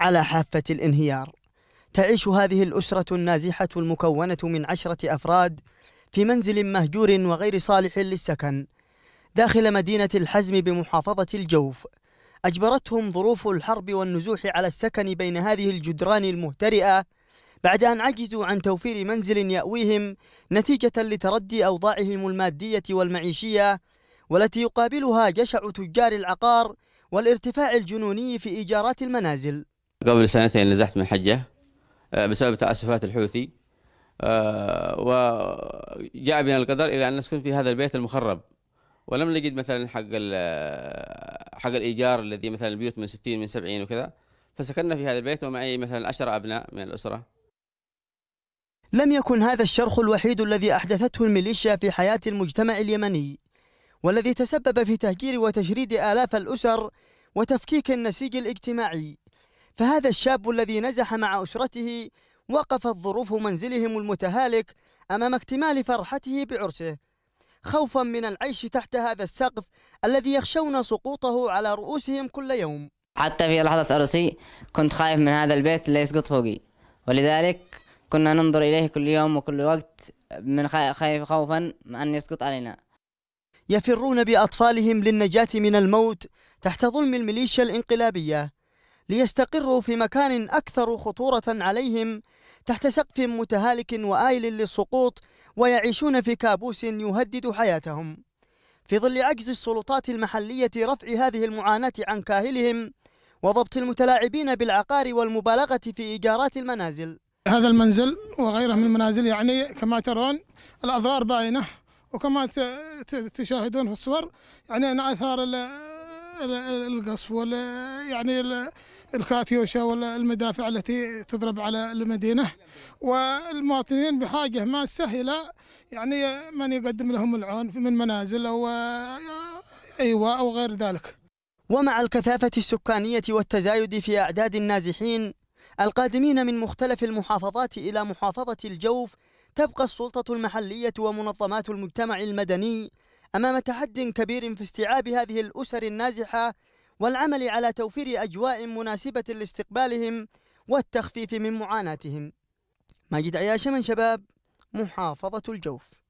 على حافة الانهيار تعيش هذه الأسرة النازحة المكونة من عشرة أفراد في منزل مهجور وغير صالح للسكن داخل مدينة الحزم بمحافظة الجوف أجبرتهم ظروف الحرب والنزوح على السكن بين هذه الجدران المهترئة بعد أن عجزوا عن توفير منزل يأويهم نتيجة لتردي أوضاعهم المادية والمعيشية والتي يقابلها جشع تجار العقار والارتفاع الجنوني في إيجارات المنازل قبل سنتين نزحت من حجة آه، بسبب تأسفات الحوثي آه، وجاء بنا القدر إلى أن نسكن في هذا البيت المخرب ولم نجد مثلا حق آه، حق الإيجار الذي مثلا البيوت من 60 من 70 وكذا فسكننا في هذا البيت ومعي مثلا 10 أبناء من الأسرة لم يكن هذا الشرخ الوحيد الذي أحدثته الميليشيا في حياة المجتمع اليمني والذي تسبب في تهجير وتشريد آلاف الأسر وتفكيك النسيج الاجتماعي فهذا الشاب الذي نزح مع أسرته وقفت ظروف منزلهم المتهالك أمام اكتمال فرحته بعرسه خوفا من العيش تحت هذا السقف الذي يخشون سقوطه على رؤوسهم كل يوم حتى في لحظة عرسي كنت خايف من هذا البيت اللي يسقط فوقي ولذلك كنا ننظر إليه كل يوم وكل وقت من خايف خوفا أن يسقط علينا يفرون بأطفالهم للنجاة من الموت تحت ظلم الميليشيا الإنقلابية ليستقروا في مكان أكثر خطورة عليهم تحت سقف متهالك وآيل للسقوط ويعيشون في كابوس يهدد حياتهم في ظل عجز السلطات المحلية رفع هذه المعاناة عن كاهلهم وضبط المتلاعبين بالعقار والمبالغة في إيجارات المنازل هذا المنزل وغيره من المنازل يعني كما ترون الأضرار باينة وكما تشاهدون في الصور يعني أنا أثار القصف يعني الكاتيوشا والمدافع التي تضرب على المدينة والمواطنين بحاجة ماسة إلى يعني من يقدم لهم العون من منازل أو أيوة أو غير ذلك ومع الكثافة السكانية والتزايد في أعداد النازحين القادمين من مختلف المحافظات إلى محافظة الجوف تبقى السلطة المحلية ومنظمات المجتمع المدني أمام تحد كبير في استيعاب هذه الأسر النازحة والعمل على توفير أجواء مناسبة لاستقبالهم والتخفيف من معاناتهم ماجد عياشة من شباب محافظة الجوف